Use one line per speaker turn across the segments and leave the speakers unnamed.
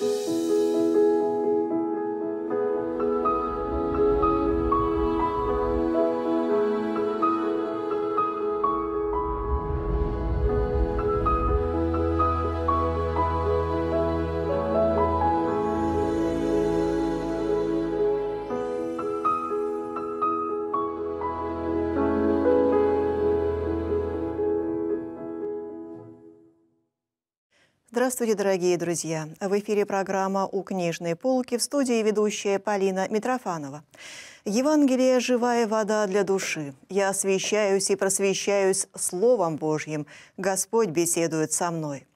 you. Здравствуйте, дорогие друзья! В эфире программа «У книжной полки» в студии ведущая Полина Митрофанова. Евангелие – живая вода для души. Я освещаюсь и просвещаюсь Словом Божьим. Господь беседует со мной.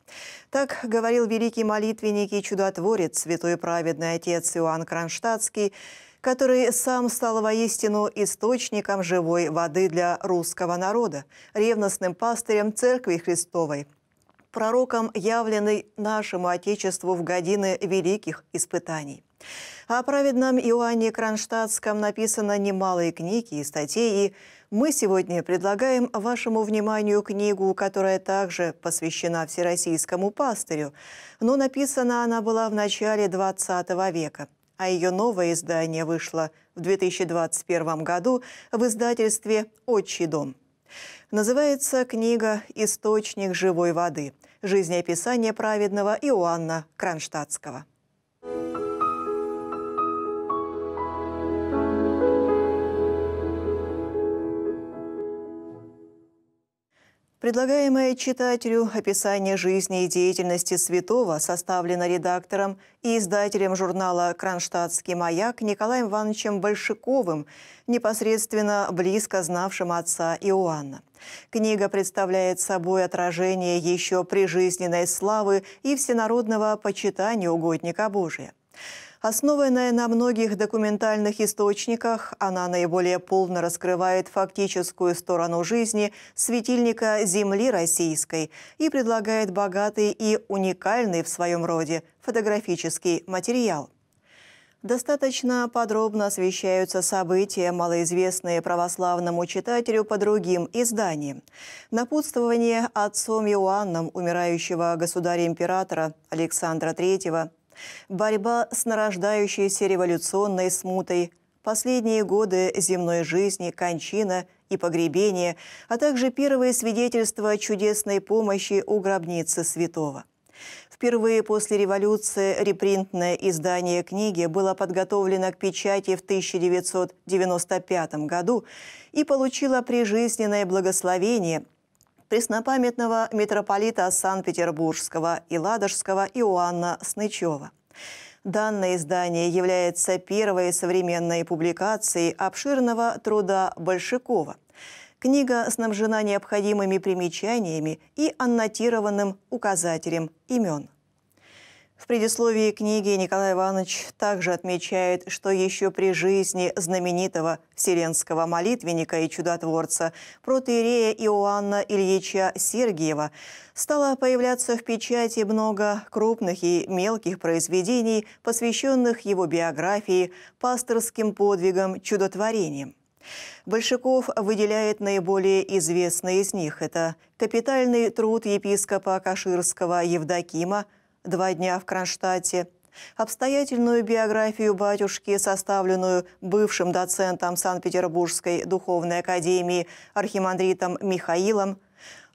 Так говорил великий молитвенник и чудотворец, святой праведный отец Иоанн Кронштадтский, который сам стал воистину источником живой воды для русского народа, ревностным пастырем Церкви Христовой, пророком, явленный нашему Отечеству в годины великих испытаний. О праведном Иоанне Кронштадтском написано немалые книги и статей, и мы сегодня предлагаем вашему вниманию книгу, которая также посвящена всероссийскому пастырю, но написана она была в начале XX века, а ее новое издание вышло в 2021 году в издательстве «Отчий дом». Называется книга «Источник живой воды. Жизнеописание праведного Иоанна Кронштадтского». Предлагаемое читателю описание жизни и деятельности святого составлено редактором и издателем журнала «Кронштадтский маяк» Николаем Ивановичем Большаковым, непосредственно близко знавшим отца Иоанна. Книга представляет собой отражение еще прижизненной славы и всенародного почитания угодника Божия. Основанная на многих документальных источниках, она наиболее полно раскрывает фактическую сторону жизни светильника Земли российской и предлагает богатый и уникальный в своем роде фотографический материал. Достаточно подробно освещаются события, малоизвестные православному читателю по другим изданиям. Напутствование отцом Иоанном, умирающего государя-императора Александра III, Борьба с нарождающейся революционной смутой, последние годы земной жизни, кончина и погребение, а также первые свидетельства о чудесной помощи у гробницы святого. Впервые после революции репринтное издание книги было подготовлено к печати в 1995 году и получило прижизненное благословение преснопамятного митрополита Санкт-Петербургского и Ладожского Иоанна Снычева. Данное издание является первой современной публикацией обширного труда Большакова. Книга снабжена необходимыми примечаниями и аннотированным указателем имен. В предисловии книги Николай Иванович также отмечает, что еще при жизни знаменитого вселенского молитвенника и чудотворца протеерея Иоанна Ильича Сергиева стало появляться в печати много крупных и мелких произведений, посвященных его биографии, пасторским подвигам, чудотворениям. Большаков выделяет наиболее известные из них. Это капитальный труд епископа Каширского Евдокима – два дня в Кронштадте. Обстоятельную биографию батюшки, составленную бывшим доцентом Санкт-Петербургской духовной академии архимандритом Михаилом,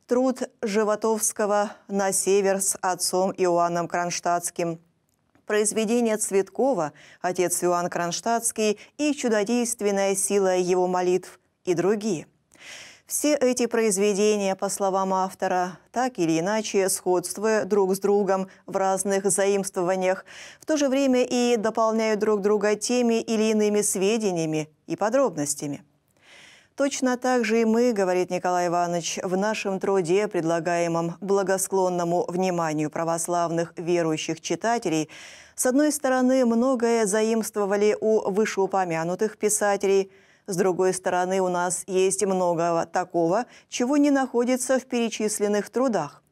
труд Животовского «На север» с отцом Иоанном Кронштадтским – произведение Цветкова «Отец Иоанн Кронштадтский» и «Чудодейственная сила его молитв» и другие – все эти произведения, по словам автора, так или иначе сходствуя друг с другом в разных заимствованиях, в то же время и дополняют друг друга теми или иными сведениями и подробностями. Точно так же и мы, говорит Николай Иванович, в нашем труде, предлагаемом благосклонному вниманию православных верующих читателей, с одной стороны, многое заимствовали у вышеупомянутых писателей – с другой стороны, у нас есть много такого, чего не находится в перечисленных трудах.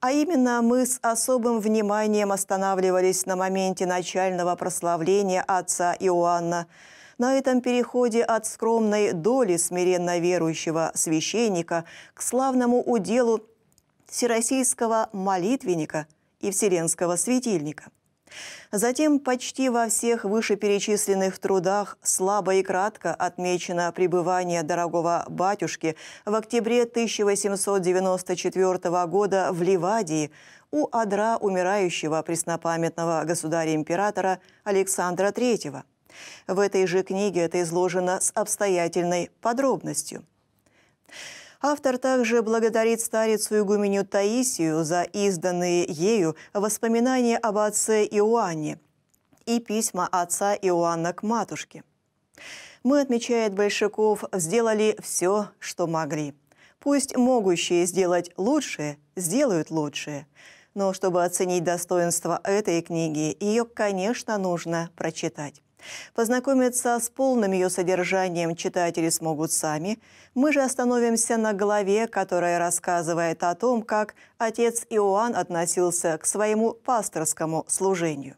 А именно мы с особым вниманием останавливались на моменте начального прославления отца Иоанна. На этом переходе от скромной доли смиренно верующего священника к славному уделу всероссийского молитвенника и вселенского светильника – Затем почти во всех вышеперечисленных трудах слабо и кратко отмечено пребывание дорогого батюшки в октябре 1894 года в Ливадии у адра умирающего преснопамятного государя-императора Александра III. В этой же книге это изложено с обстоятельной подробностью. Автор также благодарит старицу Игуменю Таисию за изданные ею воспоминания об отце Иоанне и письма отца Иоанна к матушке. «Мы, — отмечает Большаков, — сделали все, что могли. Пусть могущие сделать лучшее, сделают лучшее. Но чтобы оценить достоинство этой книги, ее, конечно, нужно прочитать. Познакомиться с полным ее содержанием читатели смогут сами. Мы же остановимся на главе, которая рассказывает о том, как отец Иоанн относился к своему пасторскому служению.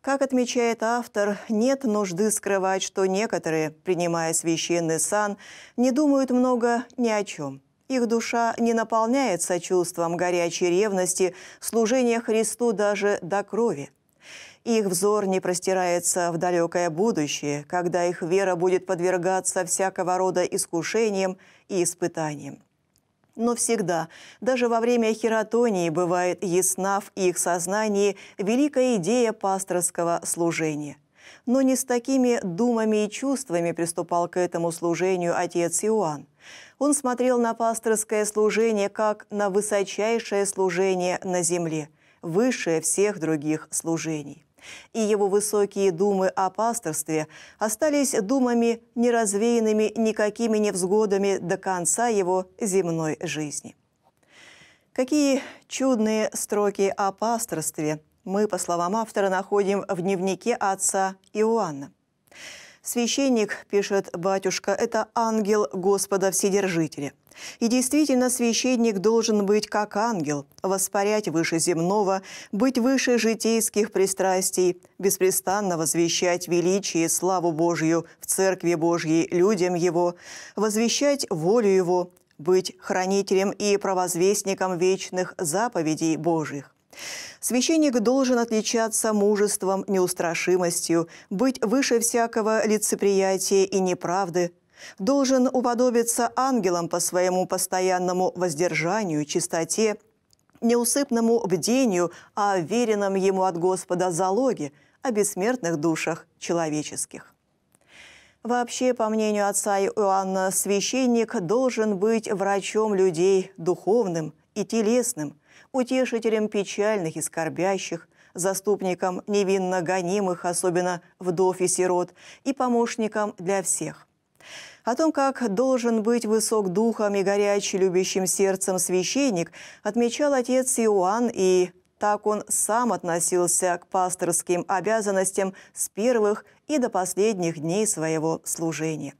Как отмечает автор, нет нужды скрывать, что некоторые, принимая священный сан, не думают много ни о чем. Их душа не наполняется чувством горячей ревности, служения Христу даже до крови – их взор не простирается в далекое будущее, когда их вера будет подвергаться всякого рода искушениям и испытаниям. Но всегда, даже во время хератонии, бывает ясна в их сознании великая идея пасторского служения. Но не с такими думами и чувствами приступал к этому служению отец Иоанн. Он смотрел на пасторское служение как на высочайшее служение на земле, высшее всех других служений и его высокие думы о пасторстве остались думами, не развеянными никакими невзгодами до конца его земной жизни. Какие чудные строки о пасторстве мы, по словам автора, находим в дневнике отца Иоанна. Священник, пишет батюшка, это ангел Господа Вседержителя. И действительно, священник должен быть как ангел, воспарять выше земного, быть выше житейских пристрастий, беспрестанно возвещать величие и славу Божью в Церкви Божьей людям Его, возвещать волю Его, быть хранителем и провозвестником вечных заповедей Божьих. Священник должен отличаться мужеством, неустрашимостью, быть выше всякого лицеприятия и неправды, должен уподобиться ангелам по своему постоянному воздержанию, чистоте, неусыпному бдению о а веренном ему от Господа залоге, о бессмертных душах человеческих. Вообще, по мнению отца Иоанна, священник должен быть врачом людей духовным и телесным – утешителем печальных и скорбящих, заступником невинно гонимых, особенно вдов и сирот, и помощником для всех. О том, как должен быть высок духом и горячий любящим сердцем священник, отмечал отец Иоанн, и так он сам относился к пасторским обязанностям с первых и до последних дней своего служения.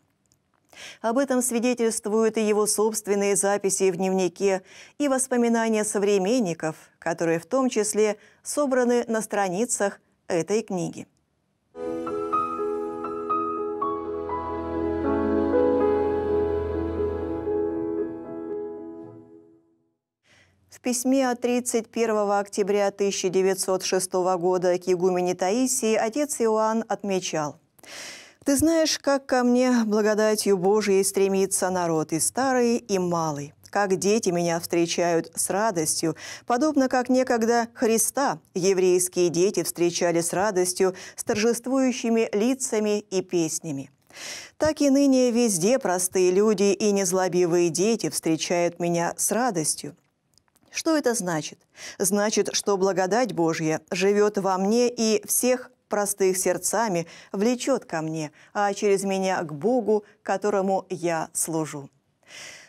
Об этом свидетельствуют и его собственные записи в дневнике, и воспоминания современников, которые в том числе собраны на страницах этой книги. В письме от 31 октября 1906 года к игумене Таисии отец Иоанн отмечал – ты знаешь, как ко мне благодатью Божией стремится народ и старый, и малый. Как дети меня встречают с радостью, подобно как некогда Христа еврейские дети встречали с радостью, с торжествующими лицами и песнями. Так и ныне везде простые люди и незлобивые дети встречают меня с радостью. Что это значит? Значит, что благодать Божья живет во мне и всех простых сердцами, влечет ко мне, а через меня к Богу, которому я служу.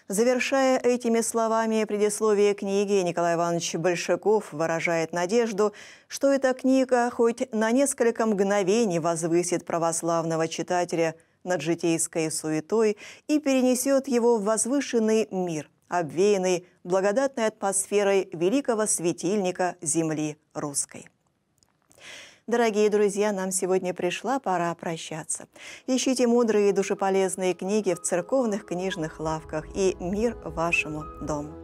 Завершая этими словами предисловие книги, Николай Иванович Большаков выражает надежду, что эта книга хоть на несколько мгновений возвысит православного читателя над житейской суетой и перенесет его в возвышенный мир, обвеянный благодатной атмосферой великого светильника земли русской. Дорогие друзья, нам сегодня пришла пора прощаться. Ищите мудрые и душеполезные книги в церковных книжных лавках и мир вашему дому.